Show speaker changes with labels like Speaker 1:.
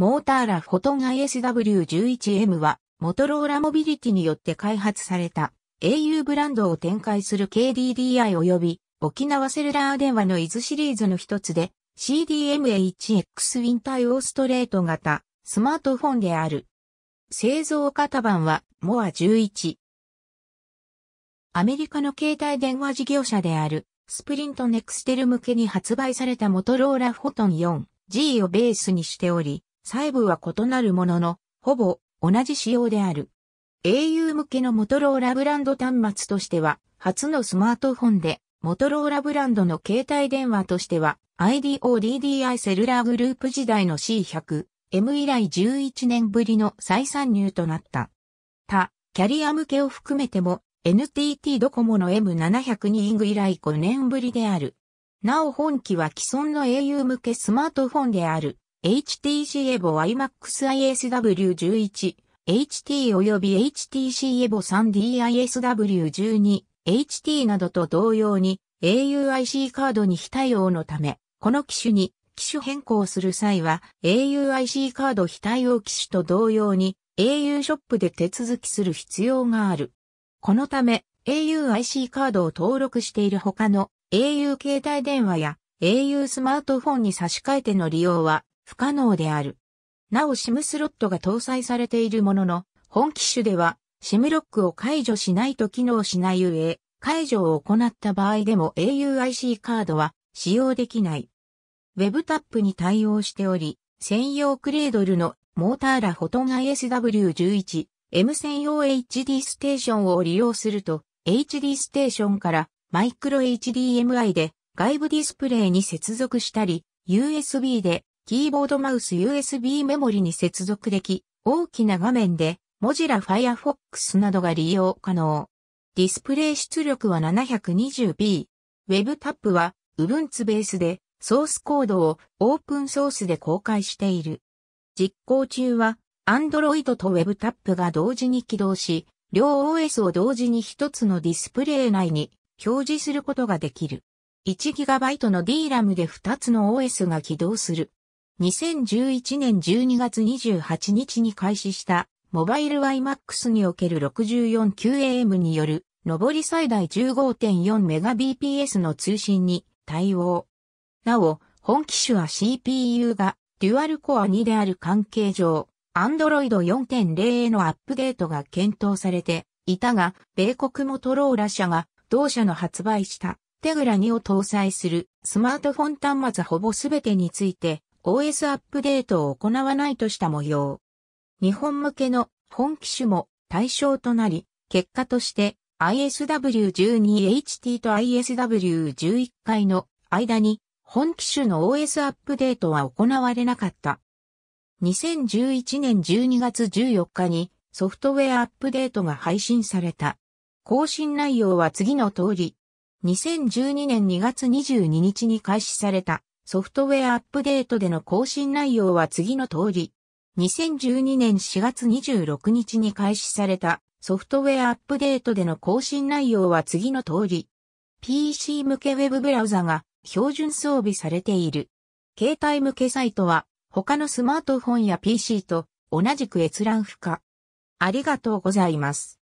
Speaker 1: モーターラフォトン ISW11M は、モトローラモビリティによって開発された au ブランドを展開する KDDI 及び沖縄セルラー電話の伊豆シリーズの一つで CDMA1X ウィンターオーストレート型スマートフォンである。製造型版はモア11。アメリカの携帯電話事業者であるスプリントネクステル向けに発売されたモトローラフォトン4。G をベースにしており、細部は異なるものの、ほぼ同じ仕様である。au 向けのモトローラブランド端末としては、初のスマートフォンで、モトローラブランドの携帯電話としては、IDODDI セルラーグループ時代の C100、M 以来11年ぶりの再参入となった。他、キャリア向けを含めても、NTT ドコモの M702 イング以来5年ぶりである。なお本機は既存の au 向けスマートフォンである HTC EVO iMAX ISW11、HT 及び HTC EVO3DISW12、HT などと同様に AUIC カードに非対応のため、この機種に機種変更する際は AUIC カード非対応機種と同様に au ショップで手続きする必要がある。このため auIC カードを登録している他の au 携帯電話や au スマートフォンに差し替えての利用は不可能である。なお SIM スロットが搭載されているものの、本機種では SIM ロックを解除しないと機能しない上、解除を行った場合でも auIC カードは使用できない。Web タップに対応しており、専用クレードルのモーターラフォトン ISW11、M 専用 HD ステーションを利用すると、HD ステーションからマイクロ HDMI で外部ディスプレイに接続したり、USB でキーボードマウス USB メモリに接続でき、大きな画面で、モジラ Firefox などが利用可能。ディスプレイ出力は 720p。WebTap は Ubuntu ベースでソースコードをオープンソースで公開している。実行中は Android と WebTap が同時に起動し、両 OS を同時に一つのディスプレイ内に表示することができる。1GB の DRAM で2つの OS が起動する。2011年12月28日に開始したモバイル i m a x における 64QAM による上り最大 15.4Mbps の通信に対応。なお、本機種は CPU がデュアルコア2である関係上、Android 4.0へのアップデートが検討されていたが、米国モトローラ社が同社の発売したテグラ2を搭載するスマートフォン端末ほぼすべてについて OS アップデートを行わないとした模様。日本向けの本機種も対象となり、結果として ISW12HT と ISW11 回の間に本機種の OS アップデートは行われなかった。2011年12月14日にソフトウェアアップデートが配信された。更新内容は次の通り。2012年2月22日に開始されたソフトウェアアップデートでの更新内容は次の通り。2012年4月26日に開始されたソフトウェアアップデートでの更新内容は次の通り。PC 向けウェブブラウザが標準装備されている。携帯向けサイトは他のスマートフォンや PC と同じく閲覧不可。ありがとうございます。